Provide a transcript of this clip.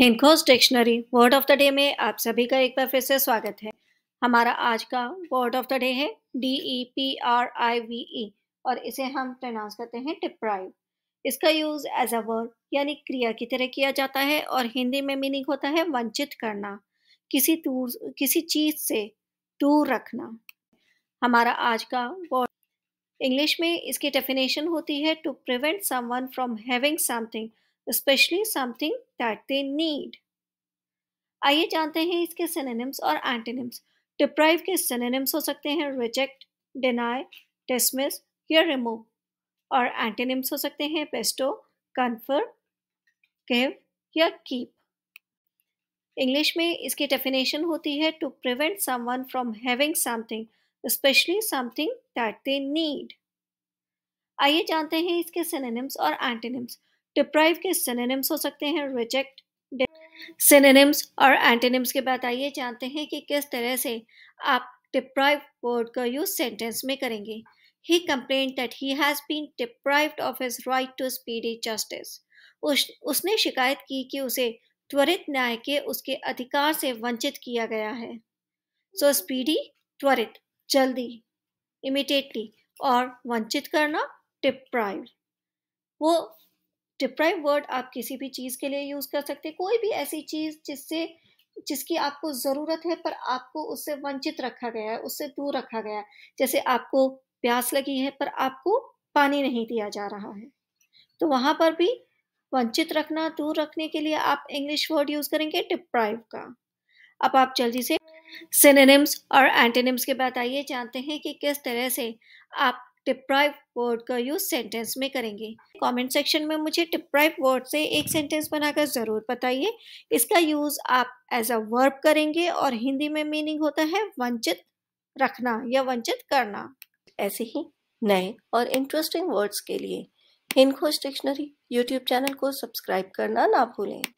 हिंदकोस dictionary word of the day में आप सभी का एक बार फिर से स्वागत है हमारा आज का वर्ड ऑफ द डे है D E P R I V E और इसे हम प्रनाउंस करते हैं डिप्राइव इसका यूज एज अ वर्ड यानी क्रिया की तरह किया जाता है और हिंदी में मीनिंग होता है वंचित करना किसी दूर किसी चीज से दूर रखना हमारा आज का वर्ड इंग्लिश में इसकी डेफिनेशन होती है to prevent someone from having something especially something that they need आइए जानते हैं इसके सिनेनिम्स और एंटेनिम्स डिप्राइव के सिनेनिम्स हो सकते हैं रिजेक्ट डिनाई डिसमिस या रिमूव और एंटेनिम्स हो सकते हैं पेस्टो कन्फर गिव या कीप इंग्लिश में इसकी डेफिनेशन होती है to prevent someone from having something especially something that they need आइए जानते हैं इसके सिनेनिम्स और एंटेनिम्स डिप्राइव के सिनेनिम्स हो सकते हैं रिजेक्ट सिनेनिम्स और एंटेनिम्स के बाद आइए जानते हैं कि किस तरह से आप डिप्राइव वर्ड का यूज सेंटेंस में करेंगे he complain that he has been deprive of his right to speedy justice उसने शिकायत की कि उसे त्वरित न्याय के उसके अधिकार से वंचित किया गया है सो स्पीडी त्वरित जल्दी इमिडिएटली और वंचित करना डिप्राइव वो डिप्राइव वर्ड आप किसी भी चीज़ के लिए यूज़ कर सकते हैं कोई भी ऐसी चीज़ जिससे जिसकी आपको ज़रूरत है पर आपको उससे वंचित रखा गया है उससे दूर रखा गया है जैसे आपको प्यास लगी है पर आपको पानी नहीं दिया जा रहा है तो वहाँ पर भी वंचित रखना दूर रखने के लिए आप इंग्लिश वर्ड यूज़ करेंगे डिप्राइव का अब आप जल्दी से सिनेनिम्स और एंटेनिम्स के बाद आइए जानते हैं कि किस तरह से आप टिप्राइव वर्ड का यूज सेंटेंस में करेंगे कमेंट सेक्शन में मुझे टिप्राइव वर्ड से एक सेंटेंस बनाकर ज़रूर बताइए इसका यूज़ आप एज अ वर्ब करेंगे और हिंदी में मीनिंग होता है वंचित रखना या वंचित करना ऐसे ही नए और इंटरेस्टिंग वर्ड्स के लिए हिंदखोज डिक्शनरी यूट्यूब चैनल को सब्सक्राइब करना ना भूलें